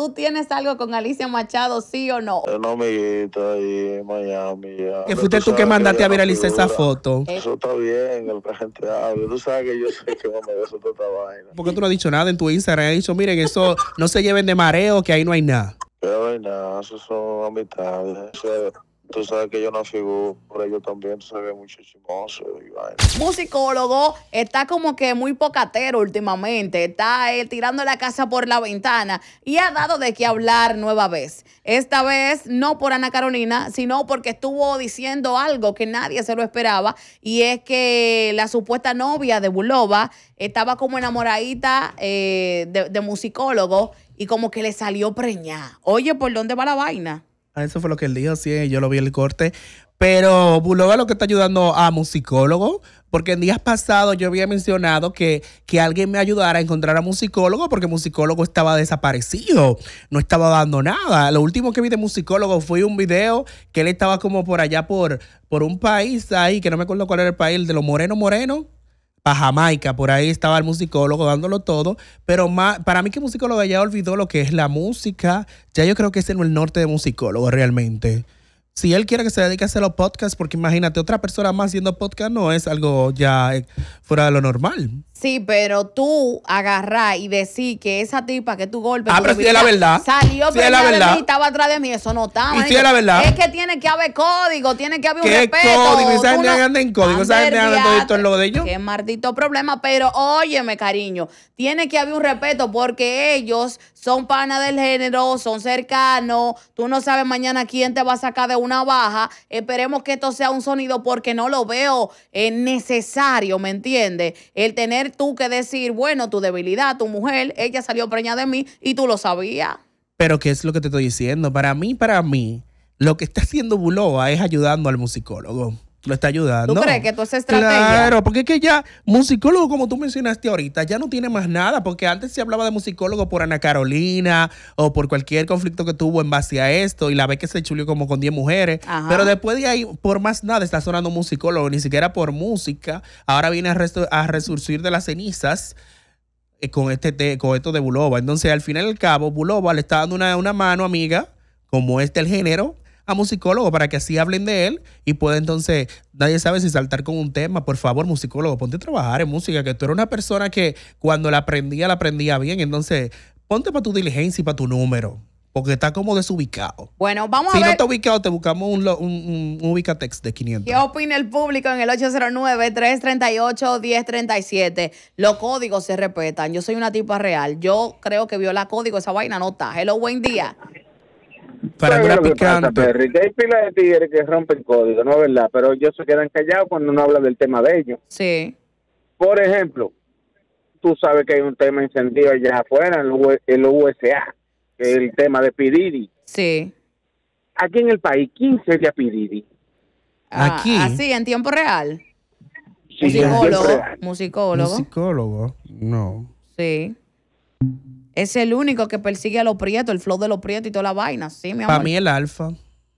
¿Tú tienes algo con Alicia Machado, sí o no? Un amiguita ahí en Miami. Ya. Que fuiste tú, que mandaste a ver Alicia esa foto. Eh. Eso está bien, el gente habla. Tú sabes que yo sé que no me beso toda esta vaina. ¿Por qué tú no has dicho nada en tu Instagram? Has dicho, miren, eso no se lleven de mareo, que ahí no hay nada. Pero no hay nada, eso son amistades. Eso es Tú sabes que yo no por ello también Musicólogo está como que muy pocatero últimamente, está eh, tirando la casa por la ventana y ha dado de qué hablar nueva vez. Esta vez no por Ana Carolina, sino porque estuvo diciendo algo que nadie se lo esperaba y es que la supuesta novia de Bulova estaba como enamoradita eh, de, de musicólogo y como que le salió preñada. Oye, ¿por dónde va la vaina? Ah, eso fue lo que él dijo, sí, yo lo vi el corte. Pero Buloba lo que está ayudando a musicólogo, porque en días pasados yo había mencionado que, que alguien me ayudara a encontrar a musicólogo, porque musicólogo estaba desaparecido, no estaba dando nada. Lo último que vi de musicólogo fue un video que él estaba como por allá, por, por un país ahí, que no me acuerdo cuál era el país, de los Moreno Moreno para Jamaica, por ahí estaba el musicólogo dándolo todo, pero para mí que musicólogo ya olvidó lo que es la música, ya yo creo que ese no es el norte de musicólogo realmente si él quiere que se dedique a hacer los podcasts, porque imagínate, otra persona más haciendo podcast no es algo ya eh, fuera de lo normal. Sí, pero tú agarrar y decir que esa tipa que tú golpes. Ah, pero si es la verdad. Salió si la verdad. y estaba atrás de mí, eso no está. Y si es la verdad. Es que tiene que haber código, tiene que haber un respeto. código? Esa gente anda en código, esa gente anda todo en lo de ellos. Qué maldito problema, pero óyeme, cariño, tiene que haber un respeto porque ellos son panas del género, son cercanos, tú no sabes mañana quién te va a sacar de una baja. Esperemos que esto sea un sonido porque no lo veo es eh, necesario, ¿me entiendes? El tener tú que decir, bueno, tu debilidad, tu mujer, ella salió preña de mí y tú lo sabías. Pero ¿qué es lo que te estoy diciendo? Para mí, para mí, lo que está haciendo Buloa es ayudando al musicólogo lo está ayudando. ¿Tú crees que tú estrategia? Claro, porque es que ya musicólogo, como tú mencionaste ahorita, ya no tiene más nada, porque antes se hablaba de musicólogo por Ana Carolina o por cualquier conflicto que tuvo en base a esto y la vez que se chulió como con 10 mujeres, pero después de ahí, por más nada está sonando musicólogo, ni siquiera por música, ahora viene a, a resurgir de las cenizas eh, con, este con esto de Buloba. Entonces, al fin y al cabo, Buloba le está dando una, una mano amiga, como este el género, a musicólogo para que así hablen de él y pueda entonces, nadie sabe si saltar con un tema. Por favor, musicólogo, ponte a trabajar en música, que tú eres una persona que cuando la aprendía, la aprendía bien. Entonces, ponte para tu diligencia y para tu número. Porque está como desubicado. Bueno, vamos a ver. Si no está ubicado, te buscamos un, un, ubicatex de 500. ¿Qué opina el público en el 809-338-1037? Los códigos se respetan. Yo soy una tipa real. Yo creo que viola código esa vaina no está. Hello, buen día. Para picante. que hay pilas de tigres que rompen código, ¿no es verdad? Pero ellos se quedan callados cuando uno habla del tema de ellos. Sí. Por ejemplo, tú sabes que hay un tema encendido allá afuera, en los USA, e, el tema de Pididi. Sí. Aquí en el país, ¿quién sería Pididi? Ah, Aquí. Así, en tiempo real. Sí, musicólogo. Musicólogo. Musicólogo, no. Sí. Es el único que persigue a los prietos, el flow de los prietos y toda la vaina. Sí, mi amor. Para mí el alfa.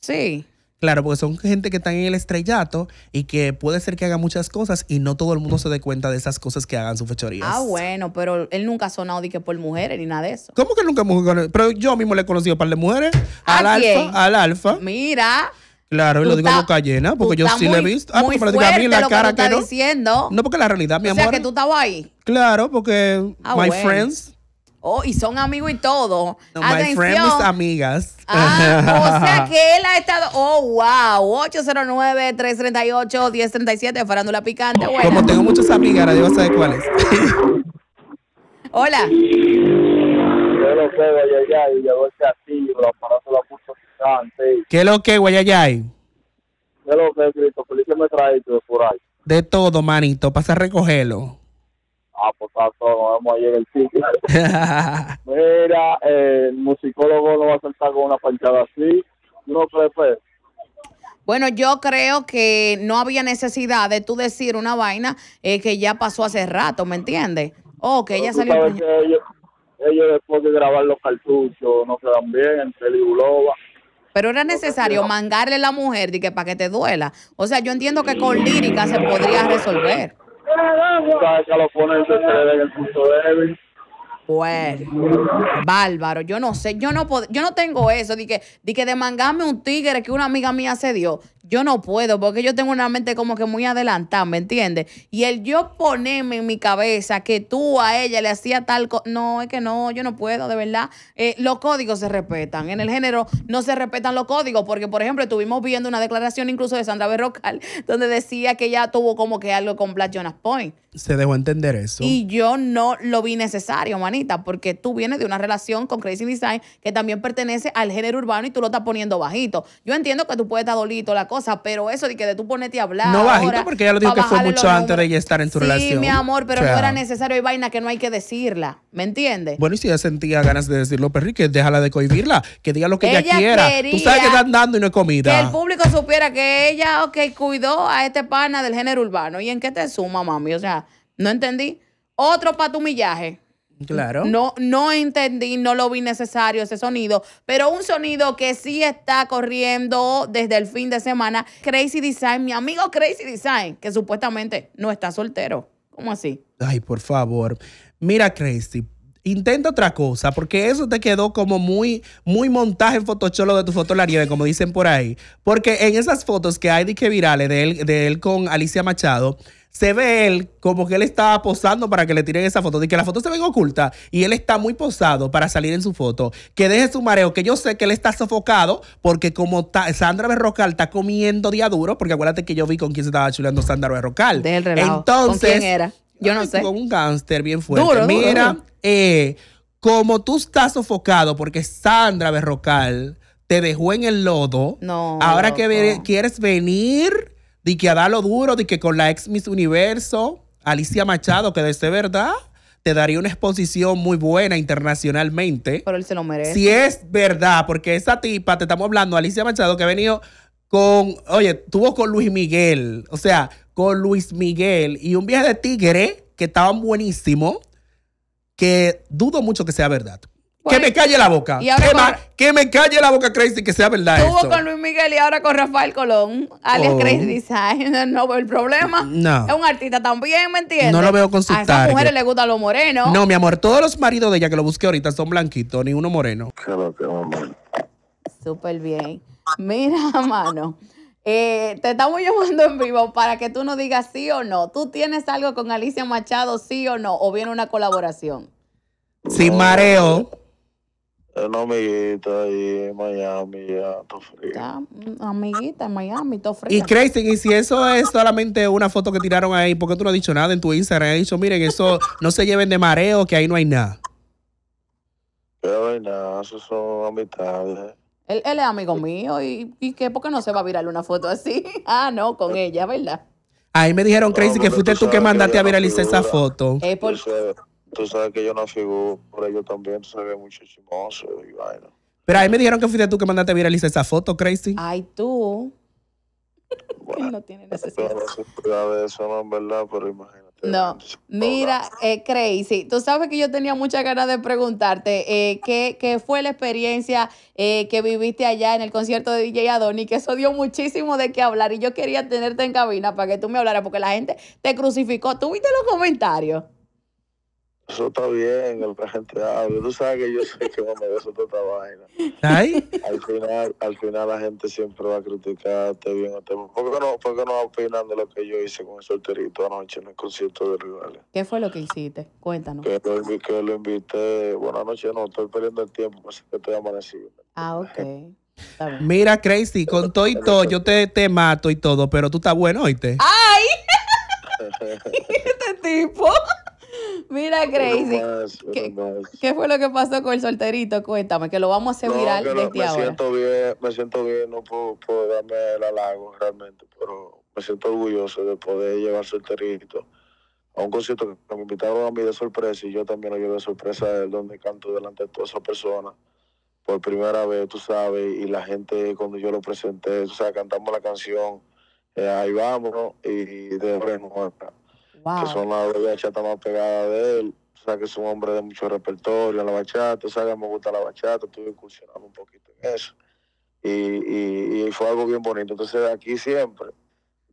Sí. Claro, porque son gente que están en el estrellato y que puede ser que haga muchas cosas y no todo el mundo se dé cuenta de esas cosas que hagan sus fechorías. Ah, bueno, pero él nunca ha sonado de que por mujeres ni nada de eso. ¿Cómo que nunca mujeres? Pero yo mismo le he conocido para par de mujeres. Al alfa, al alfa. Mira. Claro, y lo digo en boca porque yo sí le he visto. Ah, porque fuerte, a mí la cara que, no. No, porque la realidad, mi amor. O sea, que tú estabas ahí. Claro, porque ah, my friends Oh, y son amigos y todo. No, Atención. My amigas. Ah, o sea que él ha estado. Oh, wow. 809-338-1037, Farándula Picante. Como tengo muchas amigas, ahora yo sabe cuáles. Hola. ¿Qué es lo que, Guayayay? ¿Qué es lo que, Cristo? me trae de De todo, manito. Pasa a recogerlo. Ah, pues está vemos el sitio. Mira, el musicólogo no va a saltar con una panchada así. No, Pepe. Pues. Bueno, yo creo que no había necesidad de tú decir una vaina eh, que ya pasó hace rato, ¿me entiendes? O que ella salió... ellos, después de grabar los cartuchos no se dan bien, entre Pero era necesario mangarle a la mujer para que te duela. O sea, yo entiendo que con lírica se podría resolver. Cada escalofón se le en el punto débil. Pues, bárbaro, yo no sé, yo no puedo, yo no tengo eso, de que, de que un tigre que una amiga mía se dio. Yo no puedo, porque yo tengo una mente como que muy adelantada, ¿me entiendes? Y el yo ponerme en mi cabeza que tú a ella le hacía tal cosa. No, es que no, yo no puedo, de verdad. Eh, los códigos se respetan. En el género no se respetan los códigos, porque, por ejemplo, estuvimos viendo una declaración incluso de Sandra Berrocal, donde decía que ella tuvo como que algo con Black Jonas Point. Se dejó entender eso. Y yo no lo vi necesario, manito porque tú vienes de una relación con Crazy Design que también pertenece al género urbano y tú lo estás poniendo bajito. Yo entiendo que tú puedes estar dolito la cosa, pero eso de que de tú ponerte a hablar. No bajito, porque ya lo dijo que fue mucho antes de ella estar en tu relación. Sí, mi amor, pero no era necesario. Y vaina que no hay que decirla. ¿Me entiendes? Bueno, y si ella sentía ganas de decirlo, Perry, que déjala de cohibirla, que diga lo que ella, quiera. Tú sabes que están dando y no es comida. Que el público supiera que ella, ok, cuidó a este pana del género urbano. ¿Y en qué te suma, mami? O sea, no entendí. Otro patumillaje. Claro. No, no entendí, no lo vi necesario ese sonido, pero un sonido que sí está corriendo desde el fin de semana. Crazy Design, mi amigo Crazy Design, que supuestamente no está soltero. ¿Cómo así? Ay, por favor. Mira, Crazy, intenta otra cosa, porque eso te quedó como muy, muy montaje fotocholo de tu foto la nieve, como dicen por ahí. Porque en esas fotos que hay de que virales de él, de él con Alicia Machado, se ve él como que él estaba posando para que le tiren esa foto. De que la foto se ven oculta y él está muy posado para salir en su foto. Que deje su mareo, que yo sé que él está sofocado porque como Sandra Berrocal está comiendo día duro, porque acuérdate que yo vi con quién se estaba chulando Sandra Berrocal. Entonces, quién era? Yo no sé. Con un gángster bien fuerte. Mira, eh, como tú estás sofocado porque Sandra Berrocal te dejó en el lodo. No. Ahora que quieres venir, de que a dar lo duro, de que con la ex Miss Universo, Alicia Machado, que de ser verdad te daría una exposición muy buena internacionalmente. Pero él se lo merece. Si es verdad, porque esa tipa, te estamos hablando, Alicia Machado, que ha venido con, oye, tuvo con Luis Miguel. O sea, con Luis Miguel y un viaje de tigre que estaban buenísimo, que dudo mucho que sea verdad. que me calle la boca. Y que, me calle la boca, Crazy, que sea verdad. Estuvo con Luis Miguel y ahora con Rafael Colón, alias oh. Crazy Design. No veo el problema. Es un artista también, ¿me entiendes? No lo veo con A esas mujeres les gustan los morenos. No, mi amor, todos los maridos de ella que lo busqué ahorita son blanquitos, ni uno moreno. Súper bien. Mira, mano. Eh, te estamos llamando en vivo para que tú nos digas sí o no. ¿Tú tienes algo con Alicia Machado, sí o no? ¿O viene una colaboración? Sin mareo. Una eh, eh, amiguita ahí en Miami, ya, todo mm, amiguita en Miami, todo Y Crazy, y si eso es solamente una foto que tiraron ahí, ¿por qué tú no has dicho nada en tu Instagram? Has dicho, miren, eso no se lleven de mareo, que ahí no hay nada. Pero no hay nada, eso son amistades. Él, él es amigo mío y, y qué, ¿por qué no se va a virar una foto así? Ah, no, con ella, ¿verdad? Ahí me dijeron, Crazy, que fuiste tú, que mandaste a viralizar esa foto. Eh, tú, sabes, que yo no figuro, por ello también se ve mucho y vaina. Pero ahí me dijeron que fuiste tú que mandaste a viralizar esa foto, Crazy. Ay, tú. Bueno, no tiene necesidad. eso no verdad, pero imagínate. No, mira, eh, Crazy, tú sabes que yo tenía muchas ganas de preguntarte eh, ¿qué, fue la experiencia eh, que viviste allá en el concierto de DJ Adoni, que eso dio muchísimo de qué hablar y yo quería tenerte en cabina para que tú me hablaras porque la gente te crucificó. ¿Tú viste los comentarios? Eso está bien, el que la gente hable. Tú sabes que yo sé que no me beso toda esta vaina. ¿Ay? Al final, al final la gente siempre va a criticarte bien o te... ¿Por qué, no, porque no opinan de lo que yo hice con el solterito anoche en el concierto de rivales? ¿Qué fue lo que hiciste? Cuéntanos. Que lo, que invité. Buenas noches, no, estoy perdiendo el tiempo, así que estoy amanecido. Ah, ok. Mira, Crazy, con todo y todo, yo te, te mato y todo, pero tú estás bueno, ¿oíste? ¡Ay! este tipo. Mira, Crazy. ¿Qué, fue lo que pasó con el solterito? Cuéntame, que lo vamos a hacer viral desde me Siento bien, me siento bien, no puedo, darme el halago realmente, pero me siento orgulloso de poder llevar solterito a un concierto que me invitaron a mí de sorpresa y yo también lo llevé de sorpresa donde canto delante de todas esas personas por primera vez, tú sabes, y la gente cuando yo lo presenté, o sea, cantamos la canción, eh, ahí vamos, y, de que son la dos más pegada de él. O sea, que es un hombre de mucho repertorio la bachata. O sea, que me gusta la bachata, estuve incursionando un poquito en eso. Y, y, fue algo bien bonito. Entonces, aquí siempre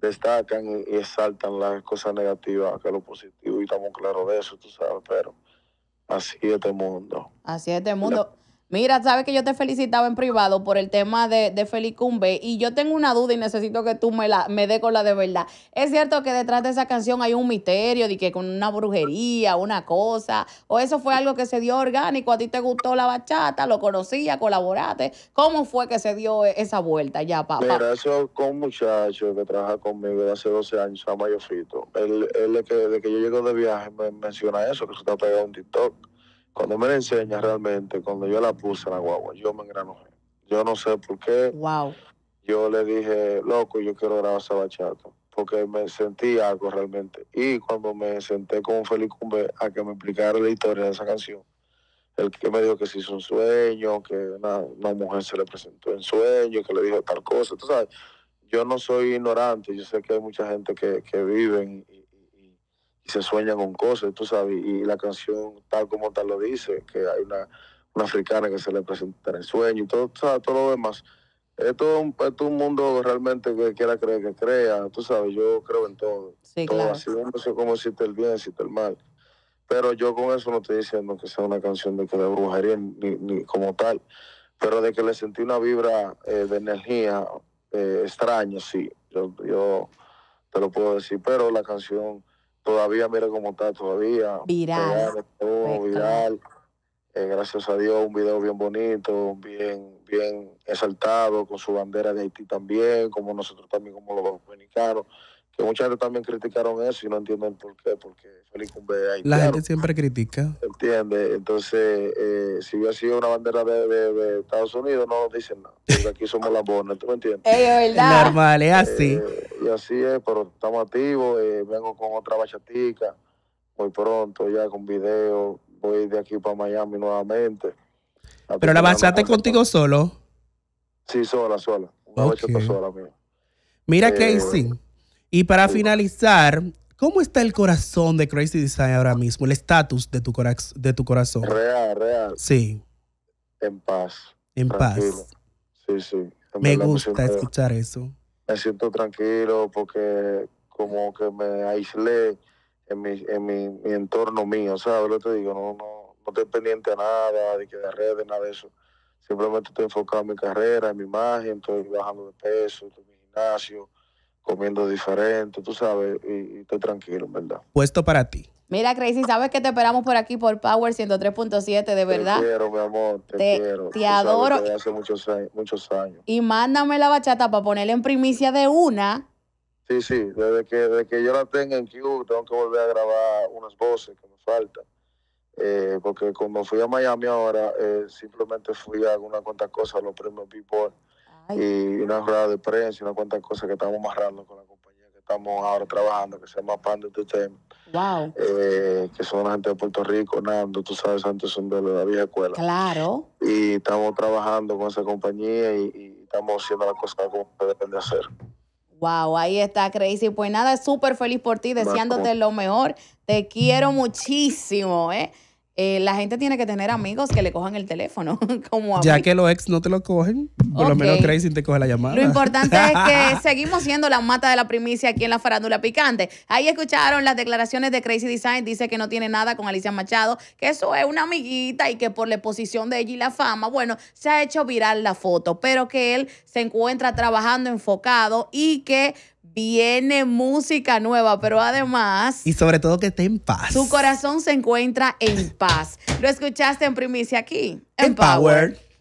destacan y exaltan las cosas negativas que lo positivo, y estamos claros de eso, tú sabes, pero así es este mundo. Así es este mundo. Mira, sabes que yo te felicitaba en privado por el tema de, de Felicumbe y yo tengo una duda y necesito que tú me la me dé con la de verdad. Es cierto que detrás de esa canción hay un misterio de que con una brujería, una cosa, o eso fue algo que se dio orgánico, a ti te gustó la bachata, lo conocías, colaboraste. ¿Cómo fue que se dio e, esa vuelta ya, papá? Mira, eso con un muchacho que trabaja conmigo de hace 12 años, a Mayofito. Él, él desde que, que yo llego de viaje me menciona eso, que se está pegando un TikTok cuando me la enseña realmente, cuando yo la puse en la guagua, yo me engranojé. Yo no sé por qué. Wow. Yo le dije, loco, yo quiero grabar esa bachata, porque me sentí algo realmente. Y cuando me senté con Felipe Cumbe a que me explicara la historia de esa canción, el que me dijo que se hizo un sueño, que una, mujer se le presentó en sueño, que le dije tal cosa, tú sabes. Yo no soy ignorante, yo sé que hay mucha gente que, que viven y y se sueña con cosas, tú sabes, y la canción tal como tal lo dice, que hay una, africana que se le presenta en el sueño y todo, todo lo demás. Es todo, un, es mundo realmente que quiera creer que crea, tú sabes, yo creo en todo. Sí, claro. así, no sé cómo existe el bien, existe el mal. Pero yo con eso no estoy diciendo que sea una canción de que de brujería ni, como tal, pero de que le sentí una vibra eh, de energía eh, extraña, sí, yo, yo te lo puedo decir, pero la canción todavía mira cómo está todavía. Viral. Pues, viral. Eh, gracias a Dios, un video bien bonito, bien, bien exaltado, con su bandera de Haití también, como nosotros también, como los dominicanos. Que mucha gente también criticaron eso y no entienden por qué, porque feliz La gente siempre critica. Entiende, entonces, eh, si hubiera sido una bandera de, Estados Unidos, no dicen nada, porque aquí somos las bonas, ¿tú me entiendes? Es Normal, es así. Eh, y así es, pero estamos activos, eh, vengo con otra bachatica, muy pronto ya con video, voy de aquí para Miami nuevamente. ¿Pero la bachate contigo solo? Sí, sola, sola. sola Mira, Crazy Casey, eh, y para finalizar, ¿cómo está el corazón de Crazy Design ahora mismo? El estatus de, tu de tu corazón. Real, real. Sí. En paz. En paz. Sí, sí. Me gusta escuchar eso me siento tranquilo porque como que me aislé en mi, en mi, entorno mío, ¿sabes? Lo te digo, no, no, no estoy pendiente a nada, de que de redes, nada de eso. Simplemente estoy enfocado en mi carrera, en mi imagen, estoy bajando de peso, en mi gimnasio, comiendo diferente, tú sabes, y estoy tranquilo, en verdad. Puesto para ti. Mira, Crazy, sabes que te esperamos por aquí por Power 103.7, de verdad. Te quiero, mi amor, te, quiero. Te adoro. hace muchos años, muchos años. Y mándame la bachata para ponerle en primicia de una. Sí, sí, desde que, desde que yo la tenga en Q, tengo que volver a grabar unas voces que me faltan. Eh, porque cuando fui a Miami ahora, eh, simplemente fui a algunas cuantas cosas, los premios People y una rueda de prensa y una cuantas cosas que estamos amarrando con la estamos ahora trabajando, que se llama Panda Entertainment. Wow. Eh, que son la gente de Puerto Rico, Nando, tú sabes, antes son de la vieja escuela. Claro. Y estamos trabajando con esa compañía y, estamos haciendo las cosas como se deben de hacer. Wow, ahí está Crazy. Pues nada, súper feliz por ti, deseándote lo mejor. Te quiero muchísimo, ¿eh? Eh, la gente tiene que tener amigos que le cojan el teléfono. Como a ya que los ex no te lo cogen, por lo menos Crazy te coge la llamada. Lo importante es que seguimos siendo la mata de la primicia aquí en la farándula picante. Ahí escucharon las declaraciones de Crazy Design. Dice que no tiene nada con Alicia Machado, que eso es una amiguita y que por la exposición de ella y la fama, bueno, se ha hecho viral la foto, pero que él se encuentra trabajando enfocado y que viene música nueva, pero además... Y sobre todo que esté en paz. Su corazón se encuentra en paz. Lo escuchaste en primicia aquí. En Power.